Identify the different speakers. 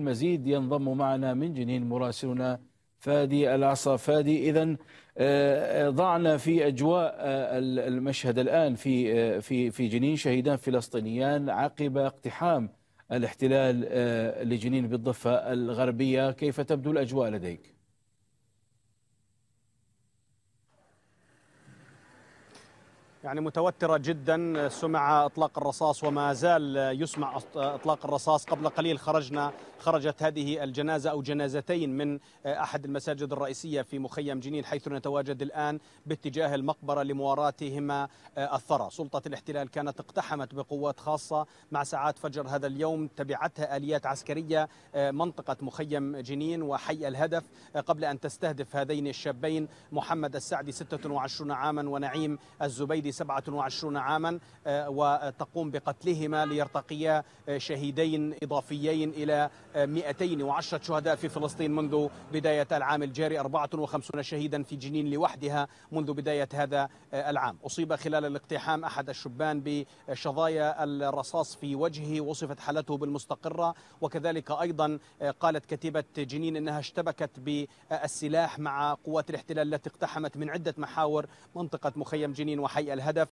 Speaker 1: المزيد ينضم معنا من جنين مراسلنا فادي العصا فادي اذا آه، آه، ضعنا في اجواء آه، المشهد الان في في في جنين شهيدان فلسطينيان عقب اقتحام الاحتلال لجنين بالضفه الغربيه كيف تبدو الاجواء لديك؟
Speaker 2: يعني متوترة جدا سمع إطلاق الرصاص وما زال يسمع إطلاق الرصاص قبل قليل خرجنا خرجت هذه الجنازة أو جنازتين من أحد المساجد الرئيسية في مخيم جنين حيث نتواجد الآن باتجاه المقبرة لمواراتهما آه، الثرى سلطة الاحتلال كانت اقتحمت بقوات خاصة مع ساعات فجر هذا اليوم تبعتها آليات عسكرية آه، منطقة مخيم جنين وحي الهدف آه، قبل أن تستهدف هذين الشابين محمد السعدي 26 عاما ونعيم الزبيدي 27 عاما آه، وتقوم بقتلهما ليرتقيا آه، شهيدين إضافيين إلى 210 آه، شهداء في فلسطين منذ بداية العام الجاري 54 شهيدا في جنين لوحدها منذ بداية هذا العام أصيب خلال الاقتحام أحد الشبان بشظايا الرصاص في وجهه وصفت حالته بالمستقرة وكذلك أيضا قالت كتيبة جنين أنها اشتبكت بالسلاح مع قوات الاحتلال التي اقتحمت من عدة محاور منطقة مخيم جنين وحي الهدى الهدف